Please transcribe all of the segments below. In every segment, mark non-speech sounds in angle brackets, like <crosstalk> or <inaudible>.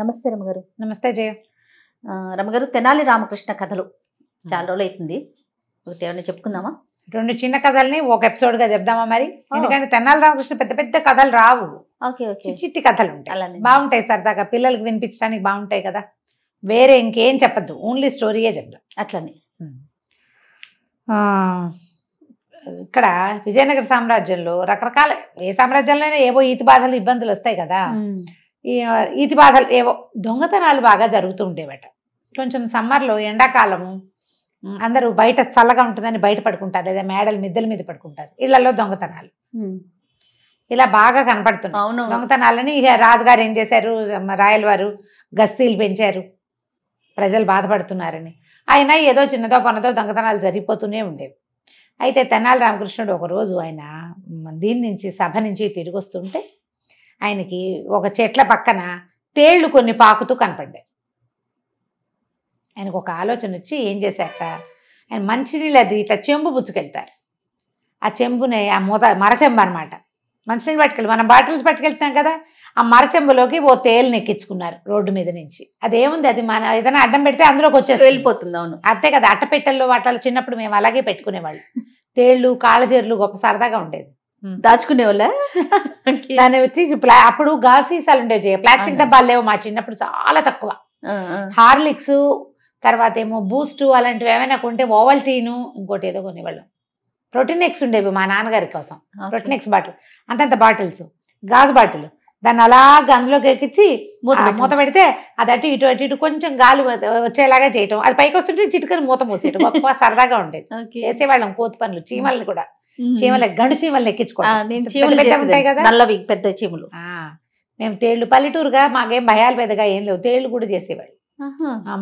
నమస్తే రమగారు నమస్తే జయ రమగారు తెనాలి రామకృష్ణ కథలు చాలా రోజులు అవుతుంది ఒకటి ఏమైనా చెప్పుకుందామా రెండు చిన్న కథల్ని ఒక ఎపిసోడ్గా చెప్దామా మరి ఎందుకంటే తెనాలి రామకృష్ణ పెద్ద పెద్ద కథలు రావు చిట్టి చిట్టి కథలు ఉంటాయి బాగుంటాయి సరదాగా పిల్లలకు వినిపించడానికి బాగుంటాయి కదా వేరే ఇంకేం చెప్పద్దు ఓన్లీ స్టోరీయే చెప్దాం అట్లనే ఇక్కడ విజయనగర సామ్రాజ్యంలో రకరకాల ఏ అయినా ఏవో ఈతి బాధలు ఇబ్బందులు వస్తాయి కదా ఈతి బాధలు ఏవో దొంగతనాలు బాగా జరుగుతూ ఉండేవట కొంచెం సమ్మర్లో ఎండాకాలము అందరూ బయట చల్లగా ఉంటుందని బయట పడుకుంటారు లేదా మేడల మిద్దెల మీద పడుకుంటారు ఇళ్లలో దొంగతనాలు ఇలా బాగా కనపడుతున్నాయి అవును దొంగతనాలని రాజుగారు ఏం చేశారు రాయల వారు గస్తీలు పెంచారు ప్రజలు బాధపడుతున్నారని ఆయన ఏదో చిన్నదో పనదో దొంగతనాలు జరిగిపోతూనే ఉండేవి అయితే తెనాలి రామకృష్ణుడు ఒకరోజు ఆయన దీని నుంచి సభ నుంచి తిరిగి వస్తుంటే ఆయనకి ఒక చెట్ల పక్కన తేళ్లు కొన్ని పాకుతూ కనపడ్డాయి ఆయనకు ఒక ఆలోచన వచ్చి ఏం చేశాక ఆయన మంచినీళ్ళు అది ఇట్లా చెంబు పుచ్చుకెళ్తారు ఆ చెంబునే ఆ మూత మరచెంబు అనమాట మంచినీళ్ళు పట్టుకెళ్ళి మనం బాటిల్స్ పట్టుకెళ్తాం కదా ఆ మరచెంబులోకి ఓ తేలు నెక్కించుకున్నారు రోడ్డు మీద నుంచి అదేముంది అది మన ఏదైనా అడ్డం పెడితే అందులోకి వచ్చేసి వెళ్ళిపోతుంది అవును అంతే కదా అట్టపెట్టెల్లో వాటాలు చిన్నప్పుడు మేము అలాగే పెట్టుకునేవాళ్ళు తేళ్ళు కాళ్ళజేర్లు గొప్ప సరదాగా ఉండేది దాచుకునేవాళ్ళ దాని వచ్చి అప్పుడు గాసీసాలు ఉండేవి ప్లాస్టిక్ డబ్బాలు లేవు మా చిన్నప్పుడు చాలా తక్కువ హార్లిక్స్ తర్వాత ఏమో బూస్ట్ అలాంటివి ఏమైనా కొంటే ఓవల్టీను ఇంకోటి ఏదో కొనేవాళ్ళం ప్రోటీన్ ఎక్స్ ఉండేవి మా నాన్నగారి కోసం ప్రోటీన్ ఎక్స్ బాటిల్ అంతంత బాటిల్స్ గాజు బాటిల్ దాన్ని అలాగ అందులోకి ఎక్కించి మూత మూత పెడితే అది అటు ఇటు అటు ఇటు కొంచెం గాలి వచ్చేలాగా చేయటం అది పైకి వస్తుంటే చిటికని మూత మూసేయటం గొప్ప <laughs> సరదాగా ఉండేది చేసేవాళ్ళం కోతి పనులు చీమల్ని కూడా చీమల గండు చీమలు ఎక్కించుకోవాలి పెద్ద చీమలు మేము తేళ్లు పల్లెటూరుగా మాకేం భయాలు పెద్దగా ఏం లేవు తేళ్లు కూడా చేసేవాళ్ళు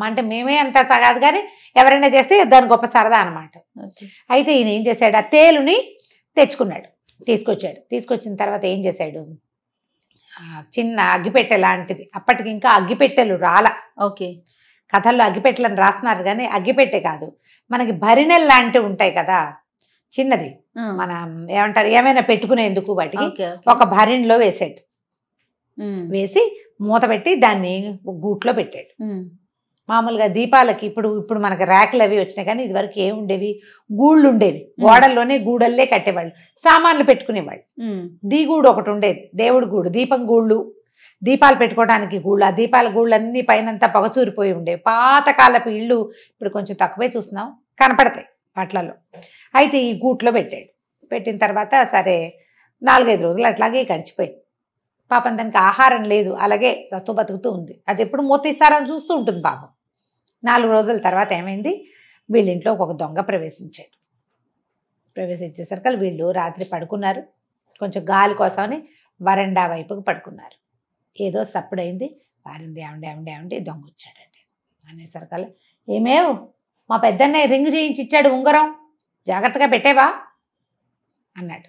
అంటే మేమే అంత కాదు కానీ ఎవరైనా చేస్తే దాని గొప్ప సరదా అనమాట అయితే ఈయన ఏం చేశాడు ఆ తేలుని తెచ్చుకున్నాడు తీసుకొచ్చాడు తీసుకొచ్చిన తర్వాత ఏం చేశాడు చిన్న అగ్గిపెట్టె లాంటిది అప్పటికి ఇంకా అగ్గిపెట్టెలు రాల ఓకే కథల్లో అగ్గిపెట్టెలను రాస్తున్నారు కానీ అగ్గిపెట్టె కాదు మనకి భరిణెలు లాంటివి ఉంటాయి కదా చిన్నది మనం ఏమంటారు ఏమైనా పెట్టుకునేందుకు వాటికి ఒక భరిణిలో వేసాడు వేసి మూత పెట్టి దాన్ని గూట్లో పెట్టాడు మామూలుగా దీపాలకి ఇప్పుడు ఇప్పుడు మనకి ర్యాకులు అవి వచ్చినాయి కానీ ఇదివరకు ఏమి ఉండేవి గూళ్ళు ఉండేవి గోడల్లోనే గూడల్లే కట్టేవాళ్ళు సామాన్లు పెట్టుకునేవాళ్ళు గూడు ఒకటి ఉండేది దేవుడి గూడు దీపం గూళ్ళు దీపాలు పెట్టుకోవడానికి గూళ్ళు ఆ దీపాల అన్ని పైనంతా పొగచూరిపోయి ఉండేవి పాతకాలపు ఇళ్ళు ఇప్పుడు కొంచెం తక్కువే చూస్తున్నాం కనపడతాయి వాట్లలో అయితే ఈ గూట్లో పెట్టాడు పెట్టిన తర్వాత సరే నాలుగైదు రోజులు అట్లాగే గడిచిపోయింది పాపం దానికి ఆహారం లేదు అలాగే చస్తూ బతుకుతూ ఉంది అది ఎప్పుడు ఇస్తారని చూస్తూ ఉంటుంది పాపం నాలుగు రోజుల తర్వాత ఏమైంది వీళ్ళింట్లో ఒక దొంగ ప్రవేశించాడు ప్రవేశించేసరికి వీళ్ళు రాత్రి పడుకున్నారు కొంచెం గాలి కోసమని వరండా వైపుకు పడుకున్నారు ఏదో సప్పుడైంది వారింది ఏమండి ఏమండి ఏమండి దొంగ వచ్చాడండి అనేసరికల్లా ఏమేవు మా పెద్దన్నయ్య రింగ్ చేయించి ఇచ్చాడు ఉంగరం జాగ్రత్తగా పెట్టేవా అన్నాడు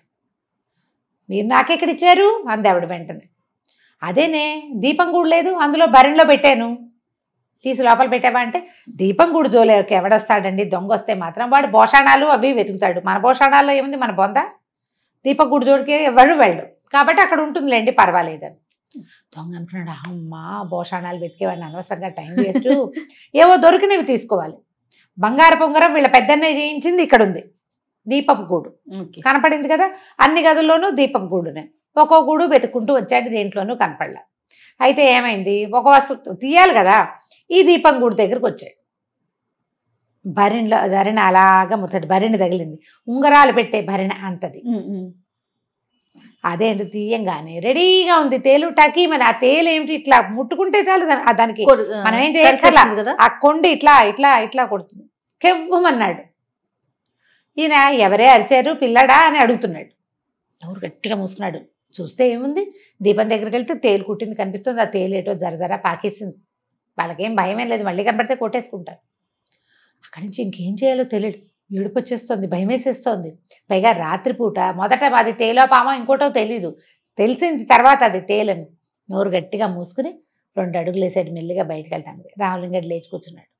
మీరు నాకెక్కడ ఇచ్చారు అంది ఆవిడ వెంటనే అదేనే దీపం కూడా లేదు అందులో బరిన్లో పెట్టాను తీసి లోపల పెట్టావా అంటే దీపం కూడా జోలేరుకి ఎవడొస్తాడండి దొంగ వస్తే మాత్రం వాడు భోషాణాలు అవి వెతుకుతాడు మన భోషాణాల్లో ఏముంది మన బొంద దీపం గుడి జోడికి ఎవడు వెళ్ళు కాబట్టి అక్కడ ఉంటుందిలేండి పర్వాలేదని దొంగ అనుకున్నాడు అమ్మా భోషాణాలు వెతికేవాడిని అనవసరంగా టైం వేస్ట్ ఏవో దొరికినవి తీసుకోవాలి బంగారపు ఉంగరం వీళ్ళ పెద్దన్నే చేయించింది ఇక్కడ ఉంది దీపపు గూడు కనపడింది కదా అన్ని గదుల్లోనూ దీపపు గూడునే ఒక్కో గూడు వెతుక్కుంటూ వచ్చాడు దేంట్లోనూ కనపడలే అయితే ఏమైంది ఒక వస్తువు తీయాలి కదా ఈ దీపం గూడు దగ్గరకు వచ్చాడు భరిణిలో ధరిణ అలాగా ముత్తటి భరిణి తగిలింది ఉంగరాలు పెట్టే భరిణ అంతది అదేంటి తీయంగానే రెడీగా ఉంది తేలు టకీ మన ఆ తేలు ఏమిటి ఇట్లా ముట్టుకుంటే చాలు దానికి మనం ఏం చేయాలి కదా ఆ కొండ ఇట్లా ఇట్లా ఇట్లా కొడుతుంది కెవ్వమన్నాడు ఈయన ఎవరే అరిచారు పిల్లడా అని అడుగుతున్నాడు నోరు గట్టిగా మూసుకున్నాడు చూస్తే ఏముంది దీపం దగ్గరికి వెళ్తే తేలు కుట్టింది కనిపిస్తుంది ఆ తేలేటో జరజర పాకేసింది వాళ్ళకేం భయం ఏం లేదు మళ్ళీ కనబడితే కొట్టేసుకుంటారు అక్కడి నుంచి ఇంకేం చేయాలో తెలియదు ఏడుపు వచ్చేస్తుంది భయం వేసేస్తుంది పైగా రాత్రిపూట మొదట అది తేలో పామో ఇంకోటో తెలీదు తెలిసింది తర్వాత అది తేలని నోరు గట్టిగా మూసుకుని రెండు అడుగులు వేసాడు మెల్లిగా బయటకు వెళ్ళడానికి రామలింగడు లేచి కూర్చున్నాడు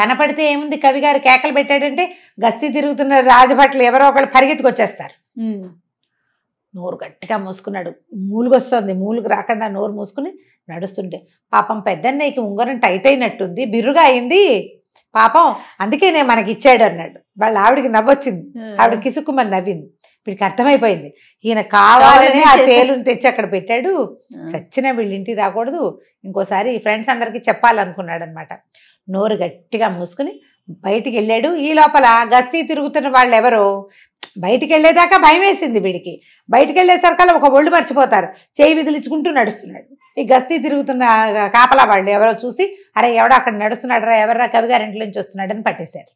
కనపడితే ఏముంది కవి గారు కేకలు పెట్టాడంటే గస్తీ తిరుగుతున్న రాజభట్లు ఎవరో ఒకళ్ళు పరిగెత్తుకొచ్చేస్తారు నోరు గట్టిగా మూసుకున్నాడు వస్తుంది మూలుగు రాకుండా నోరు మూసుకుని నడుస్తుంటే పాపం పెద్దన్నయ్యకి ఉంగరం టైట్ అయినట్టుంది బిర్రుగా అయింది పాపం అందుకే నేను మనకి ఇచ్చాడు అన్నాడు వాళ్ళ ఆవిడికి నవ్వొచ్చింది ఆవిడ కిసుకుమని నవ్వింది వీడికి అర్థమైపోయింది ఈయన కావాలనే ఆ తేలుని తెచ్చి అక్కడ పెట్టాడు చచ్చిన వీళ్ళింటికి రాకూడదు ఇంకోసారి ఫ్రెండ్స్ అందరికీ చెప్పాలనుకున్నాడు అనమాట నోరు గట్టిగా మూసుకుని బయటికి వెళ్ళాడు ఈ లోపల గస్తీ తిరుగుతున్న వాళ్ళు ఎవరు బయటికి వెళ్ళేదాకా భయం వేసింది వీడికి బయటికి వెళ్ళేసరికల్లా ఒక ఒళ్ళు మర్చిపోతారు చేయి విదిలించుకుంటూ నడుస్తున్నాడు ఈ గస్తీ తిరుగుతున్న కాపలా వాళ్ళు ఎవరో చూసి అరే ఎవడో అక్కడ నడుస్తున్నాడు రా కవిగారి ఇంట్లో నుంచి వస్తున్నాడని పట్టేశారు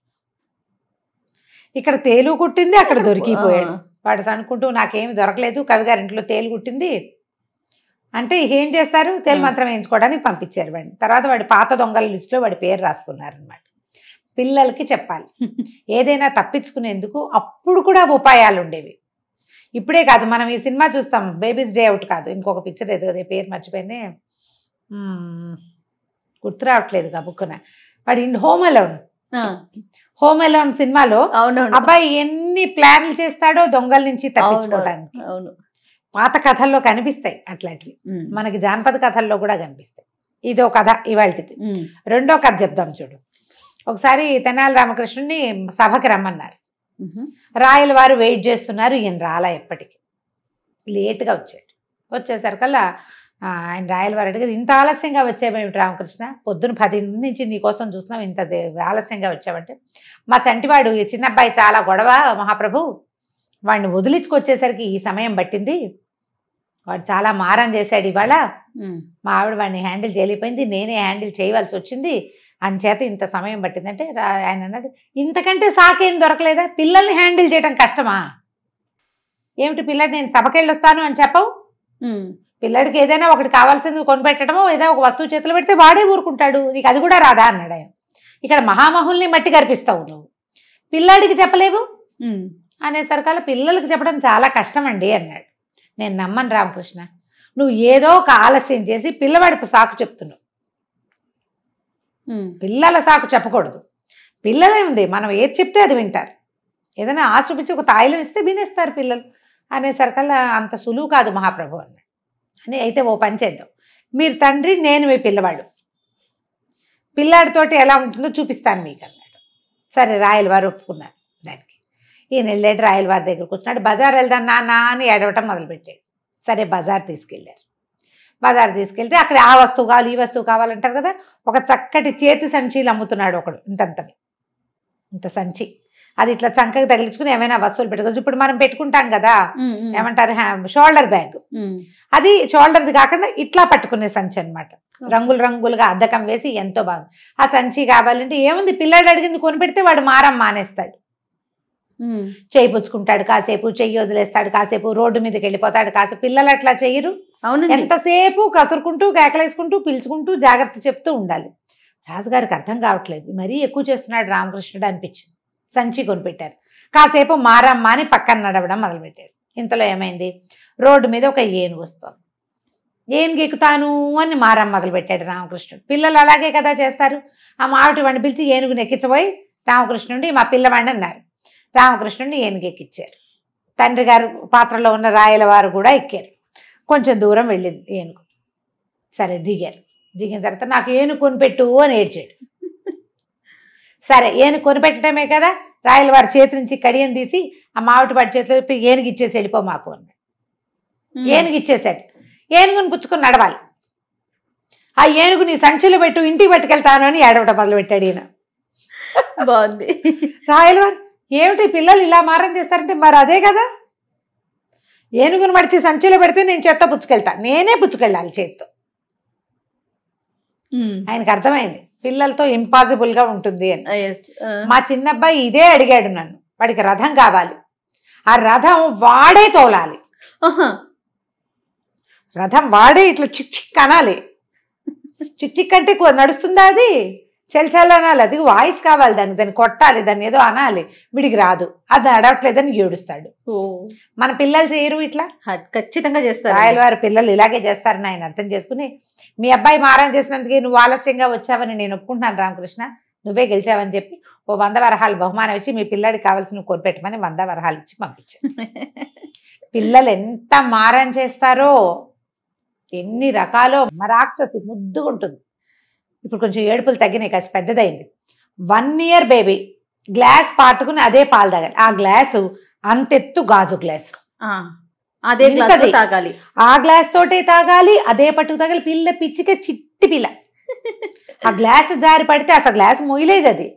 ఇక్కడ తేలు కుట్టింది అక్కడ దొరికిపోయాడు వాడు అనుకుంటూ నాకేమి దొరకలేదు కవిగారి ఇంట్లో కుట్టింది అంటే ఏం చేస్తారు తేలు మంత్రం వేయించుకోవడానికి పంపించారు వాడిని తర్వాత వాడి పాత దొంగల లిస్టులో వాడి పేరు రాసుకున్నారనమాట పిల్లలకి చెప్పాలి <laughs> ఏదైనా తప్పించుకునేందుకు అప్పుడు కూడా ఉపాయాలు ఉండేవి ఇప్పుడే కాదు మనం ఈ సినిమా చూస్తాం బేబీస్ డే అవుట్ కాదు ఇంకొక పిక్చర్ ఏదో అదే పేరు మర్చిపోయినే గుర్తు రావట్లేదు కబుక్కున వాడి in Home Alone Home Alone సినిమాలో అబ్బాయి ఎన్ని ప్లాన్లు చేస్తాడో దొంగల నుంచి తప్పించుకోవడానికి అవును పాత కథల్లో కనిపిస్తాయి అట్లాంటివి మనకి జానపద కథల్లో కూడా కనిపిస్తాయి ఇదో కథ ఇవాళది రెండో కథ చెప్దాం చూడు ఒకసారి తెనాలి రామకృష్ణుని సభకి రమ్మన్నారు రాయల వారు వెయిట్ చేస్తున్నారు ఈయన రాలా ఎప్పటికీ లేట్గా వచ్చాడు వచ్చేసరికల్లా ఆయన రాయల వారు అడిగారు ఇంత ఆలస్యంగా వచ్చామేమిటి రామకృష్ణ పొద్దున్న పది నుంచి నీకోసం చూస్తున్నాం ఇంత ఆలస్యంగా వచ్చామంటే మా చంటివాడు ఈ చాలా గొడవ మహాప్రభు వాడిని వదిలించుకొచ్చేసరికి ఈ సమయం పట్టింది వాడు చాలా మారం చేశాడు ఇవాళ మా ఆవిడ వాడిని హ్యాండిల్ చేయలేకపోయింది నేనే హ్యాండిల్ చేయవలసి వచ్చింది చేత ఇంత సమయం పట్టిందంటే ఆయన అన్నాడు ఇంతకంటే సాకేం దొరకలేదా పిల్లల్ని హ్యాండిల్ చేయడం కష్టమా ఏమిటి పిల్లడు నేను సభకెళ్ళొస్తాను అని చెప్పవు పిల్లడికి ఏదైనా ఒకటి కావాల్సింది కొనిపెట్టడమో ఏదో ఒక వస్తువు చేతులు పెడితే వాడే ఊరుకుంటాడు నీకు అది కూడా రాదా అన్నాడు ఆయన ఇక్కడ మహామహుల్ని మట్టి కనిపిస్తావు నువ్వు పిల్లాడికి చెప్పలేవు అనేసరికల్లా పిల్లలకి చెప్పడం చాలా కష్టం అండి అన్నాడు నేను నమ్మను రామకృష్ణ నువ్వు ఏదో ఒక ఆలస్యం చేసి పిల్లవాడికి సాకు చెప్తున్నావు పిల్లల సాకు చెప్పకూడదు పిల్లలేముంది మనం ఏది చెప్తే అది వింటారు ఏదైనా ఆశ ఒక తాయిలం ఇస్తే వినేస్తారు పిల్లలు అనేసరికల్లా అంత సులువు కాదు మహాప్రభు అన్నాడు అని అయితే ఓ పని చేద్దాం మీరు తండ్రి నేను మీ పిల్లవాడు పిల్లాడితోటి ఎలా ఉంటుందో చూపిస్తాను మీకు అన్నాడు సరే రాయల వారు ఒప్పుకున్నారు దానికి ఈయన వెళ్ళాడు రాయల వారి దగ్గరకు వచ్చినాడు బజార్ వెళ్దాం నానా అని ఏడవటం మొదలుపెట్టాడు సరే బజార్ తీసుకెళ్ళారు బజార్ తీసుకెళ్తే అక్కడ ఆ వస్తువు కావాలి ఈ వస్తువు కావాలంటారు కదా ఒక చక్కటి చేతి సంచీలు అమ్ముతున్నాడు ఒకడు ఇంతంతని ఇంత సంచి అది ఇట్లా చంకకి తగిలించుకుని ఏమైనా వస్తువులు పెట్టుకోవచ్చు ఇప్పుడు మనం పెట్టుకుంటాం కదా ఏమంటారు షోల్డర్ బ్యాగ్ అది షోల్డర్ది కాకుండా ఇట్లా పట్టుకునే సంచి అనమాట రంగులు రంగులుగా అద్దకం వేసి ఎంతో బాగుంది ఆ సంచి కావాలంటే ఏముంది పిల్లాడు అడిగింది కొనిపెడితే వాడు మారం మానేస్తాడు చేయి పుచ్చుకుంటాడు కాసేపు చెయ్యి వదిలేస్తాడు కాసేపు రోడ్డు మీదకి వెళ్ళిపోతాడు కాసేపు పిల్లలు అట్లా చెయ్యరు అవును ఎంతసేపు కసురుకుంటూ కేకలేసుకుంటూ పిలుచుకుంటూ జాగ్రత్త చెప్తూ ఉండాలి రాజుగారికి అర్థం కావట్లేదు మరీ ఎక్కువ చేస్తున్నాడు రామకృష్ణుడు అనిపించింది సంచి కొనిపెట్టారు కాసేపు మారమ్మ అని పక్కన నడవడం మొదలుపెట్టాడు ఇంతలో ఏమైంది రోడ్డు మీద ఒక ఏనుగు వస్తుంది ఏనుగు ఎక్కుతాను అని మారమ్మ మొదలుపెట్టాడు రామకృష్ణుడు పిల్లలు అలాగే కదా చేస్తారు ఆ మావిటి వాడిని పిలిచి ఏనుగుని నెక్కించబోయి రామకృష్ణుడి మా పిల్లవాడిని అన్నారు రామకృష్ణుడిని ఏనుగు ఎక్కించారు తండ్రి గారు పాత్రలో ఉన్న రాయల వారు కూడా ఎక్కారు కొంచెం దూరం వెళ్ళింది ఏనుగు సరే దిగారు దిగిన తర్వాత నాకు ఏనుగు కొనిపెట్టు అని ఏడ్చాడు సరే ఏను కొనిపెట్టడమే కదా రాయల వారి చేతి నుంచి కడియం తీసి ఆ మావిటి పడి చేతిలో ఏనుగు ఇచ్చేసి వెళ్ళిపో మాకు అన్నాడు ఏనుగు ఇచ్చేసాడు ఏనుగుని పుచ్చుకొని నడవాలి ఆ ఏనుగు నీ సంచిలో పెట్టు ఇంటికి పట్టుకెళ్తాను అని ఏడవటం మొదలుపెట్టాడు ఈయన బాగుంది వారు ఏమిటి పిల్లలు ఇలా మారం చేస్తారంటే మరి అదే కదా ఏనుగును మడిచి సంచులు పెడితే నేను చేత్తో పుచ్చుకెళ్తా నేనే పుచ్చుకెళ్ళాలి చేత్తో ఆయనకు అర్థమైంది పిల్లలతో ఇంపాసిబుల్ గా ఉంటుంది అని ah, ah. మా చిన్నబ్బాయి ఇదే అడిగాడు నన్ను వాడికి రథం కావాలి ఆ రథం వాడే తోలాలి రథం వాడే ఇట్లా చిక్ చిక్ అనాలి చిక్ చిక్ అంటే నడుస్తుందా అది చలిచల్ అనాలి అది వాయిస్ కావాలి దాన్ని దాన్ని కొట్టాలి దాన్ని ఏదో అనాలి వీడికి రాదు అది అడవట్లేదని ఏడుస్తాడు మన పిల్లలు చేయరు ఇట్లా ఖచ్చితంగా చేస్తారు ఆయన వారి పిల్లలు ఇలాగే చేస్తారని ఆయన అర్థం చేసుకుని మీ అబ్బాయి మారం చేసినందుకే నువ్వు ఆలస్యంగా వచ్చావని నేను ఒప్పుకుంటున్నాను రామకృష్ణ నువ్వే గెలిచావని చెప్పి ఓ వంద వరహాలు బహుమానం ఇచ్చి మీ పిల్లాడికి కావాల్సిన కోరిపెట్టమని వంద వరహాలు ఇచ్చి పంపించా <laughs> పిల్లలు ఎంత మారం చేస్తారో ఎన్ని రకాలో మరాక్షసి ముద్దుగుంటుంది ఇప్పుడు కొంచెం ఏడుపులు తగ్గినాయి కాసి పెద్దదైంది వన్ ఇయర్ బేబీ గ్లాస్ పాటుకుని అదే పాలు తాగాలి ఆ గ్లాసు అంతెత్తు గాజు గ్లాస్ అదే తాగాలి ఆ గ్లాస్ తోటే తాగాలి అదే పట్టుకు తాగాలి పిల్ల పిచ్చిక చిట్టి పిల్ల ఆ గ్లాస్ జారి పడితే అసలు గ్లాస్ మొయ్యలేదు అది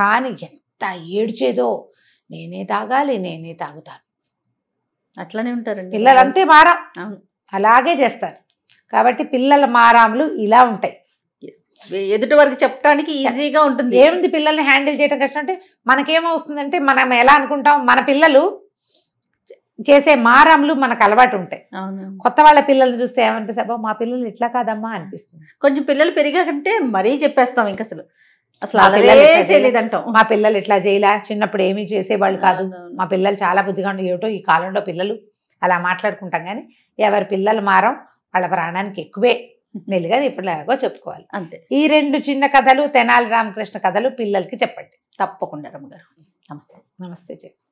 కానీ ఎంత ఏడ్చేదో నేనే తాగాలి నేనే తాగుతాను అట్లనే ఉంటారు పిల్లలంతే మారా అలాగే చేస్తారు కాబట్టి పిల్లల మారాములు ఇలా ఉంటాయి ఎదుటి వరకు చెప్పడానికి ఈజీగా ఉంటుంది ఏముంది పిల్లల్ని హ్యాండిల్ చేయడం కష్టం అంటే మనకేమవుతుందంటే మనం ఎలా అనుకుంటాం మన పిల్లలు చేసే మారాములు మనకు అలవాటు ఉంటాయి కొత్త వాళ్ళ పిల్లల్ని చూస్తే ఏమనిపిస్తే అబ్బా మా పిల్లలు ఇట్లా కాదమ్మా అనిపిస్తుంది కొంచెం పిల్లలు పెరిగాకంటే మరీ చెప్పేస్తాం ఇంకా అసలు అసలు మా పిల్లలు ఇట్లా చేయలే చిన్నప్పుడు ఏమీ చేసేవాళ్ళు కాదు మా పిల్లలు చాలా బుద్ధిగా ఉండే ఏమిటో ఈ కాలంలో పిల్లలు అలా మాట్లాడుకుంటాం కానీ ఎవరి పిల్లలు మారం వాళ్ళ ప్రాణానికి ఎక్కువే మెల్లిగా ఇప్పుడు చెప్పుకోవాలి అంతే ఈ రెండు చిన్న కథలు తెనాలి రామకృష్ణ కథలు పిల్లలకి చెప్పండి తప్పకుండా రమ్మగారు నమస్తే నమస్తే చెప్పి